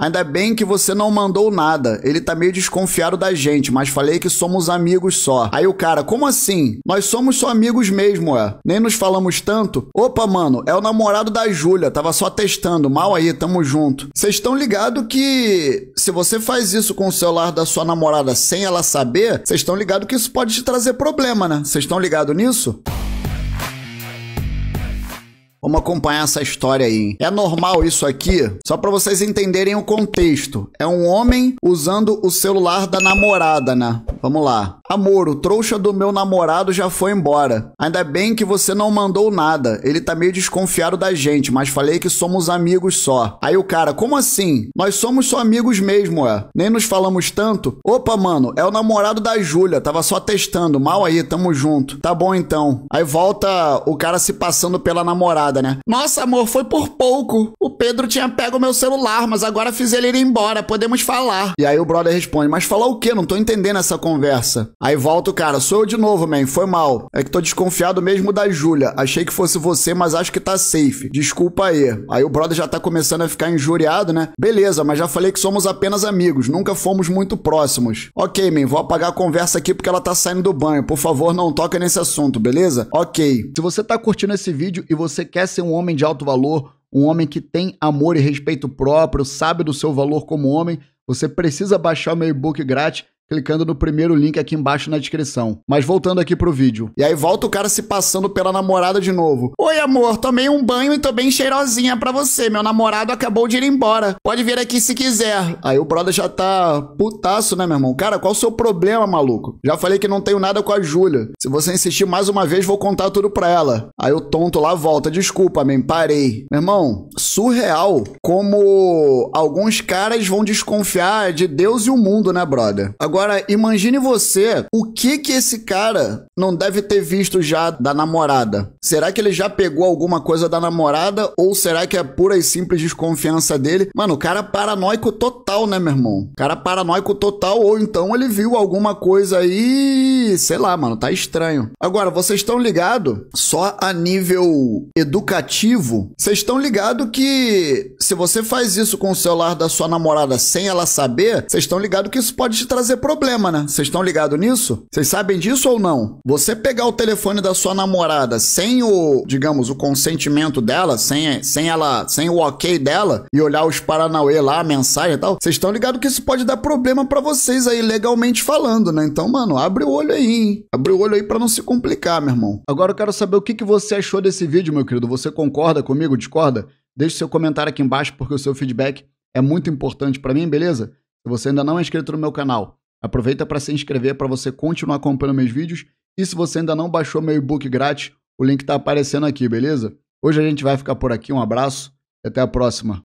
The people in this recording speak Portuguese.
Ainda bem que você não mandou nada. Ele tá meio desconfiado da gente, mas falei que somos amigos só. Aí o cara, como assim? Nós somos só amigos mesmo, é. Nem nos falamos tanto. Opa, mano, é o namorado da Júlia. Tava só testando. Mal aí, tamo junto. Vocês estão ligados que se você faz isso com o celular da sua namorada sem ela saber, vocês estão ligados que isso pode te trazer problema, né? Vocês estão ligados nisso? Vamos acompanhar essa história aí. É normal isso aqui? Só para vocês entenderem o contexto. É um homem usando o celular da namorada, né? Vamos lá. Amor, o trouxa do meu namorado já foi embora. Ainda bem que você não mandou nada. Ele tá meio desconfiado da gente, mas falei que somos amigos só. Aí o cara, como assim? Nós somos só amigos mesmo, é. Nem nos falamos tanto. Opa, mano, é o namorado da Júlia. Tava só testando. Mal aí, tamo junto. Tá bom então. Aí volta o cara se passando pela namorada nada, né? Nossa, amor, foi por pouco. O Pedro tinha pego meu celular, mas agora fiz ele ir embora, podemos falar. E aí o brother responde, mas falar o quê? Não tô entendendo essa conversa. Aí volta o cara, sou eu de novo, man, foi mal. É que tô desconfiado mesmo da Júlia. Achei que fosse você, mas acho que tá safe. Desculpa aí. Aí o brother já tá começando a ficar injuriado, né? Beleza, mas já falei que somos apenas amigos, nunca fomos muito próximos. Ok, man, vou apagar a conversa aqui porque ela tá saindo do banho. Por favor, não toca nesse assunto, beleza? Ok. Se você tá curtindo esse vídeo e você quer ser um homem de alto valor, um homem que tem amor e respeito próprio, sabe do seu valor como homem, você precisa baixar o meu e-book grátis clicando no primeiro link aqui embaixo na descrição. Mas voltando aqui pro vídeo. E aí volta o cara se passando pela namorada de novo. Oi, amor, tomei um banho e tô bem cheirosinha pra você. Meu namorado acabou de ir embora. Pode vir aqui se quiser. Aí o brother já tá putaço, né, meu irmão? Cara, qual o seu problema, maluco? Já falei que não tenho nada com a Júlia. Se você insistir mais uma vez, vou contar tudo pra ela. Aí o tonto lá volta. Desculpa, man, parei. Meu irmão, surreal como alguns caras vão desconfiar de Deus e o mundo, né, brother? Agora, Agora, imagine você, o que que esse cara não deve ter visto já da namorada? Será que ele já pegou alguma coisa da namorada ou será que é pura e simples desconfiança dele? Mano, o cara paranoico total, né, meu irmão? Cara paranoico total ou então ele viu alguma coisa aí, sei lá, mano, tá estranho. Agora, vocês estão ligado? Só a nível educativo, vocês estão ligado que se você faz isso com o celular da sua namorada sem ela saber, vocês estão ligado que isso pode te trazer problemas problema, né? Vocês estão ligados nisso? Vocês sabem disso ou não? Você pegar o telefone da sua namorada sem o, digamos, o consentimento dela, sem, sem ela, sem o ok dela e olhar os paranauê lá, a mensagem e tal, vocês estão ligados que isso pode dar problema para vocês aí legalmente falando, né? Então, mano, abre o olho aí, hein? Abre o olho aí para não se complicar, meu irmão. Agora eu quero saber o que, que você achou desse vídeo, meu querido. Você concorda comigo? Discorda? Deixe seu comentário aqui embaixo porque o seu feedback é muito importante para mim, beleza? Se você ainda não é inscrito no meu canal, Aproveita para se inscrever para você continuar acompanhando meus vídeos. E se você ainda não baixou meu e-book grátis, o link está aparecendo aqui, beleza? Hoje a gente vai ficar por aqui. Um abraço e até a próxima.